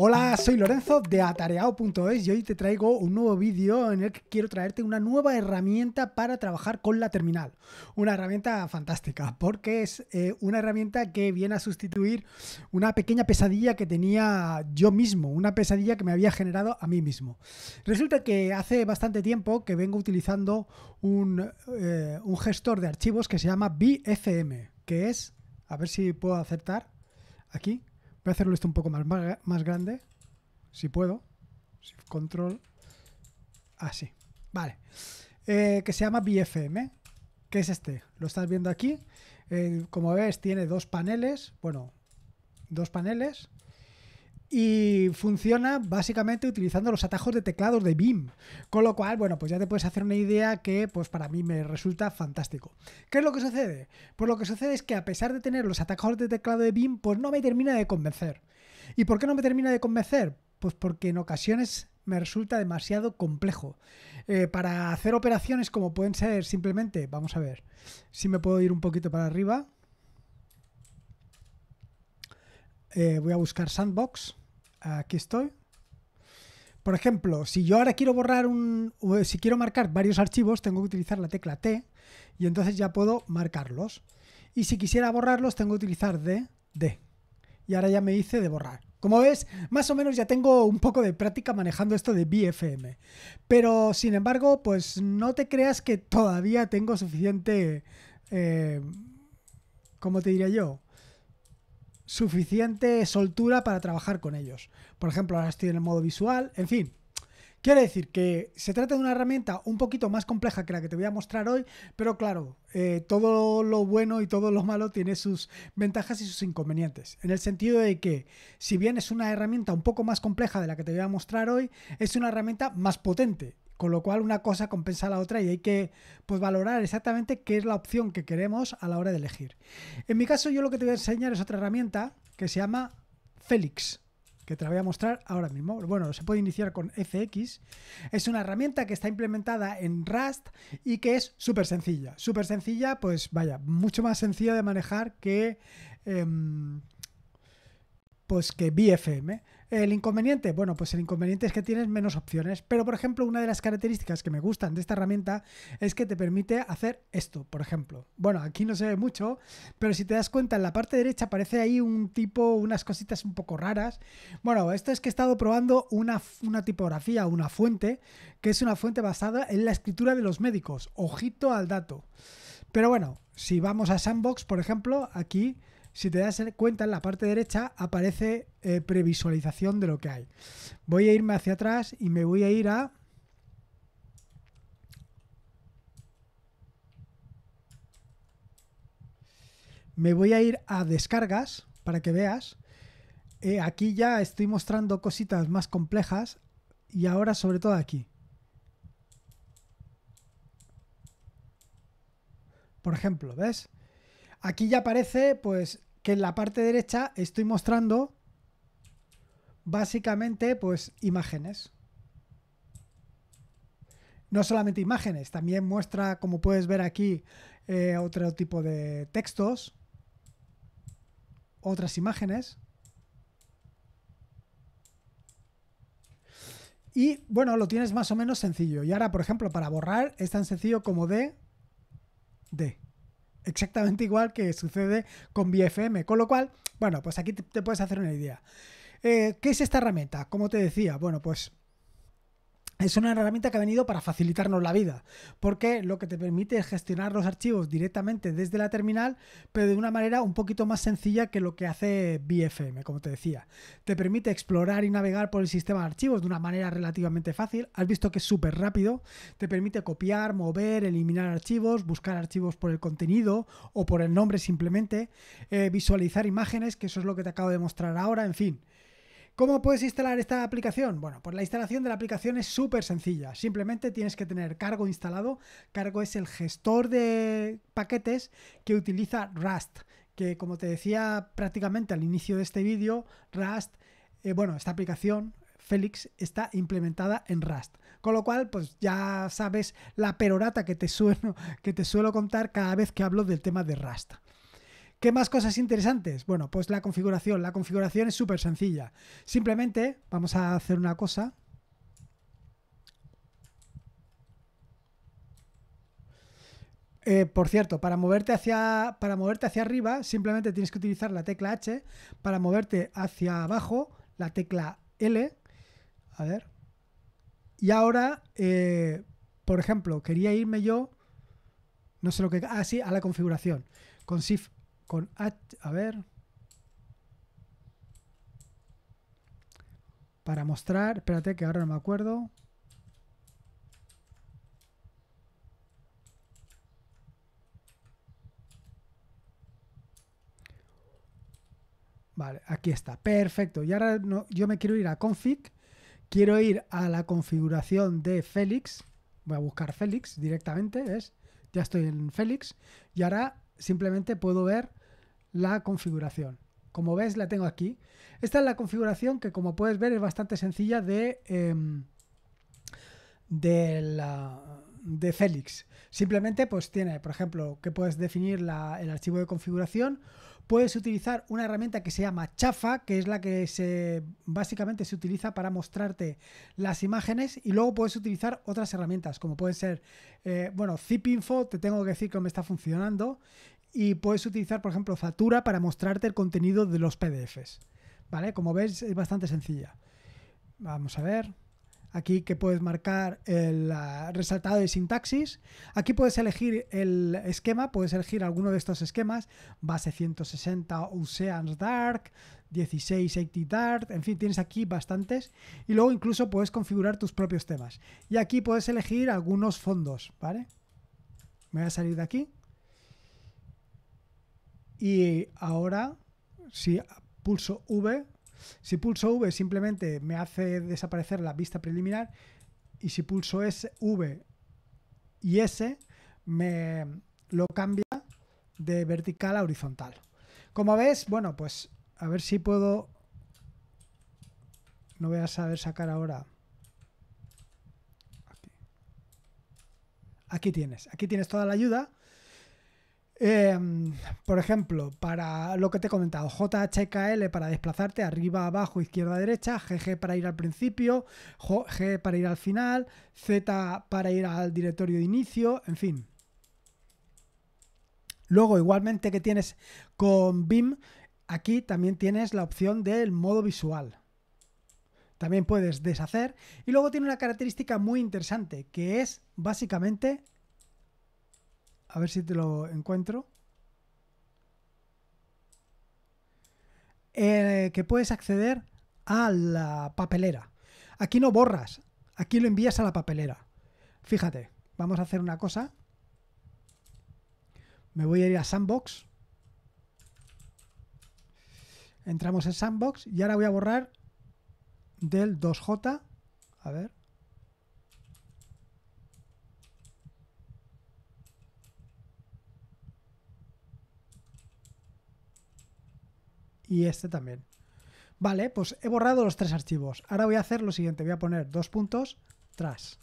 Hola, soy Lorenzo de atareado.es y hoy te traigo un nuevo vídeo en el que quiero traerte una nueva herramienta para trabajar con la terminal. Una herramienta fantástica porque es eh, una herramienta que viene a sustituir una pequeña pesadilla que tenía yo mismo, una pesadilla que me había generado a mí mismo. Resulta que hace bastante tiempo que vengo utilizando un, eh, un gestor de archivos que se llama BFM, que es, a ver si puedo acertar aquí Voy a hacerlo esto un poco más, más grande, si puedo. Control. Así. Vale. Eh, que se llama BFM, que es este. Lo estás viendo aquí. como ves, tiene dos paneles. Bueno, dos paneles y funciona básicamente utilizando los atajos de teclados de BIM. Con lo cual, bueno, pues ya te puedes hacer una idea que pues para mí me resulta fantástico. ¿Qué es lo que sucede? Pues lo que sucede es que a pesar de tener los atajos de teclado de BIM, pues no me termina de convencer. ¿Y por qué no me termina de convencer? Pues porque en ocasiones me resulta demasiado complejo. Eh, para hacer operaciones como pueden ser simplemente, vamos a ver, si me puedo ir un poquito para arriba. Eh, voy a buscar sandbox aquí estoy. Por ejemplo, si yo ahora quiero borrar un. Si quiero marcar varios archivos, tengo que utilizar la tecla T y entonces ya puedo marcarlos. Y si quisiera borrarlos, tengo que utilizar D, D. Y ahora ya me hice de borrar. Como ves, más o menos ya tengo un poco de práctica manejando esto de BFM. Pero sin embargo, pues no te creas que todavía tengo suficiente. Eh, ¿Cómo te diría yo? suficiente soltura para trabajar con ellos. Por ejemplo, ahora estoy en el modo visual, en fin. Quiere decir que se trata de una herramienta un poquito más compleja que la que te voy a mostrar hoy, pero claro, eh, todo lo bueno y todo lo malo tiene sus ventajas y sus inconvenientes. En el sentido de que, si bien es una herramienta un poco más compleja de la que te voy a mostrar hoy, es una herramienta más potente con lo cual una cosa compensa a la otra y hay que pues, valorar exactamente qué es la opción que queremos a la hora de elegir. En mi caso yo lo que te voy a enseñar es otra herramienta que se llama Félix que te la voy a mostrar ahora mismo. Bueno, se puede iniciar con FX. Es una herramienta que está implementada en Rust y que es súper sencilla. Súper sencilla, pues vaya, mucho más sencilla de manejar que... Em, pues que BFM. El inconveniente, bueno, pues el inconveniente es que tienes menos opciones, pero por ejemplo, una de las características que me gustan de esta herramienta es que te permite hacer esto, por ejemplo. Bueno, aquí no se ve mucho, pero si te das cuenta, en la parte derecha aparece ahí un tipo, unas cositas un poco raras. Bueno, esto es que he estado probando una, una tipografía, una fuente, que es una fuente basada en la escritura de los médicos. Ojito al dato. Pero bueno, si vamos a Sandbox, por ejemplo, aquí si te das cuenta en la parte derecha aparece eh, previsualización de lo que hay. Voy a irme hacia atrás y me voy a ir a... Me voy a ir a descargas para que veas. Eh, aquí ya estoy mostrando cositas más complejas y ahora sobre todo aquí. Por ejemplo, ¿ves? Aquí ya aparece pues que en la parte derecha estoy mostrando básicamente pues imágenes. No solamente imágenes, también muestra, como puedes ver aquí, eh, otro tipo de textos, otras imágenes. Y bueno, lo tienes más o menos sencillo. Y ahora, por ejemplo, para borrar es tan sencillo como d, de exactamente igual que sucede con BFM. Con lo cual, bueno, pues aquí te, puedes hacer una idea. Eh, ¿Qué es esta herramienta? Como te decía, bueno, pues es una herramienta que ha venido para facilitarnos la vida, porque lo que te permite es gestionar los archivos directamente desde la terminal, pero de una manera un poquito más sencilla que lo que hace BFM, como te decía. Te permite explorar y navegar por el sistema de archivos de una manera relativamente fácil, has visto que es súper rápido, te permite copiar, mover, eliminar archivos, buscar archivos por el contenido o por el nombre simplemente, eh, visualizar imágenes, que eso es lo que te acabo de mostrar ahora, en fin. ¿Cómo puedes instalar esta aplicación? Bueno, pues la instalación de la aplicación es súper sencilla. Simplemente tienes que tener Cargo instalado. Cargo es el gestor de paquetes que utiliza Rust, que como te decía prácticamente al inicio de este vídeo, Rust, eh, bueno, esta aplicación Felix está implementada en Rust. Con lo cual, pues ya sabes la perorata que te que te suelo contar cada vez que hablo del tema de Rust. ¿Qué más cosas interesantes? Bueno, pues la configuración. La configuración es súper sencilla. Simplemente vamos a hacer una cosa. Eh, por cierto, para moverte, hacia, para moverte hacia arriba, simplemente tienes que utilizar la tecla H. Para moverte hacia abajo, la tecla L. A ver. Y ahora, eh, por ejemplo, quería irme yo. No sé lo que. Ah, sí, a la configuración. Con Shift con H, a ver, para mostrar, espérate que ahora no me acuerdo. Vale, aquí está, perfecto. Y ahora no, yo me quiero ir a config, quiero ir a la configuración de Félix, voy a buscar Félix directamente, ¿ves? Ya estoy en Félix y ahora simplemente puedo ver la configuración. Como ves, la tengo aquí. Esta es la configuración que, como puedes ver, es bastante sencilla de, em, de, Félix. Simplemente, pues tiene, por ejemplo, que puedes definir el archivo de configuración. Puedes utilizar una herramienta que se llama Chafa, que es la que básicamente se utiliza para mostrarte las imágenes. Y luego puedes utilizar otras herramientas, como pueden ser, eh, bueno, Zipinfo, te tengo que decir que me está funcionando y puedes utilizar, por ejemplo, Fatura para mostrarte el contenido de los PDFs. ¿Vale? Como ves, es bastante sencilla. Vamos a ver. Aquí que puedes marcar el resaltado de sintaxis. Aquí puedes elegir el esquema, puedes elegir alguno de estos esquemas. Base 160 Oceans Dark, 1680 Dart, en fin, tienes aquí bastantes. Y luego incluso puedes configurar tus propios temas. Y aquí puedes elegir algunos fondos, ¿vale? Me voy a salir de aquí. Y ahora, si pulso V, si pulso V simplemente me hace desaparecer la vista preliminar y si pulso S, V y S, me lo cambia de vertical a horizontal. Como ves, bueno, pues a ver si puedo... No voy a saber sacar ahora... Aquí. aquí tienes, aquí tienes toda la ayuda Em, por ejemplo, para lo que te he comentado, JHKL para desplazarte arriba, abajo, izquierda, derecha, GG para ir al principio, G para ir al final, Z para ir al directorio de inicio, en fin. Luego, igualmente que tienes con BIM, aquí también tienes la opción del modo visual. También puedes deshacer. Y luego tiene una característica muy interesante, que es básicamente a ver si te lo encuentro. Eh, que puedes acceder a la papelera. Aquí no borras, aquí lo envías a la papelera. Fíjate, vamos a hacer una cosa. Me voy a ir a Sandbox. Entramos en Sandbox y ahora voy a borrar del 2J. A ver. y este también. Vale, pues he borrado los tres archivos. Ahora voy a hacer lo siguiente, voy a poner dos puntos tras.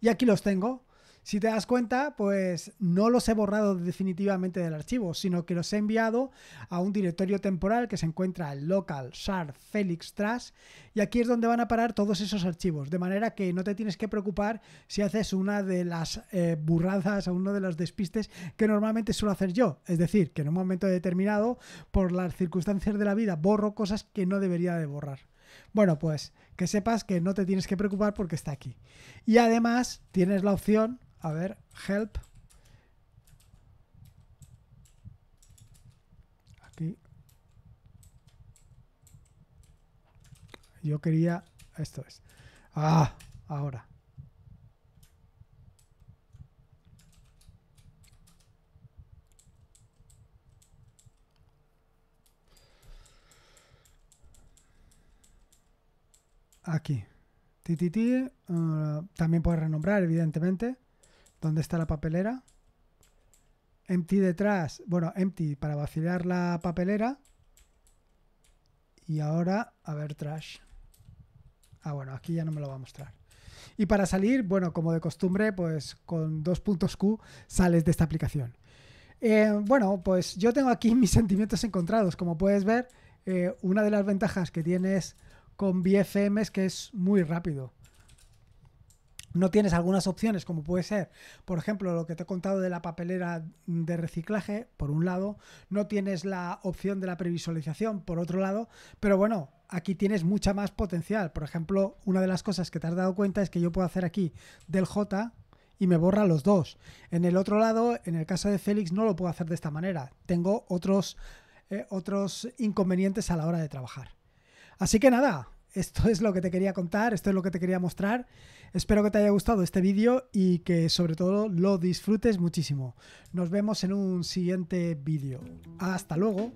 Y aquí los tengo. Si te das cuenta, pues no los he borrado definitivamente del archivo, sino que los he enviado a un directorio temporal que se encuentra en local felix trash y aquí es donde van a parar todos esos archivos, de manera que no te tienes que preocupar si haces una de las eh, burradas o uno de los despistes que normalmente suelo hacer yo, es decir, que en un momento determinado, por las circunstancias de la vida, borro cosas que no debería de borrar. Bueno, pues que sepas que no te tienes que preocupar porque está aquí. Y además tienes la opción a ver, help. Aquí. Yo quería... Esto es. Ah, ahora. Aquí. ti ah, también puedes renombrar, evidentemente. ¿Dónde está la papelera? Empty detrás. Bueno, empty para vacilar la papelera. Y ahora, a ver, trash. Ah, bueno, aquí ya no me lo va a mostrar. Y para salir, bueno, como de costumbre, pues con dos puntos Q sales de esta aplicación. Eh, bueno, pues yo tengo aquí mis sentimientos encontrados. Como puedes ver, eh, una de las ventajas que tienes con BFM es que es muy rápido no tienes algunas opciones, como puede ser, por ejemplo, lo que te he contado de la papelera de reciclaje, por un lado, no tienes la opción de la previsualización, por otro lado, pero bueno, aquí tienes mucha más potencial. Por ejemplo, una de las cosas que te has dado cuenta es que yo puedo hacer aquí del J y me borra los dos. En el otro lado, en el caso de Félix, no lo puedo hacer de esta manera. Tengo otros, eh, otros inconvenientes a la hora de trabajar. Así que nada, esto es lo que te quería contar, esto es lo que te quería mostrar. Espero que te haya gustado este vídeo y que sobre todo lo disfrutes muchísimo. Nos vemos en un siguiente vídeo. Hasta luego.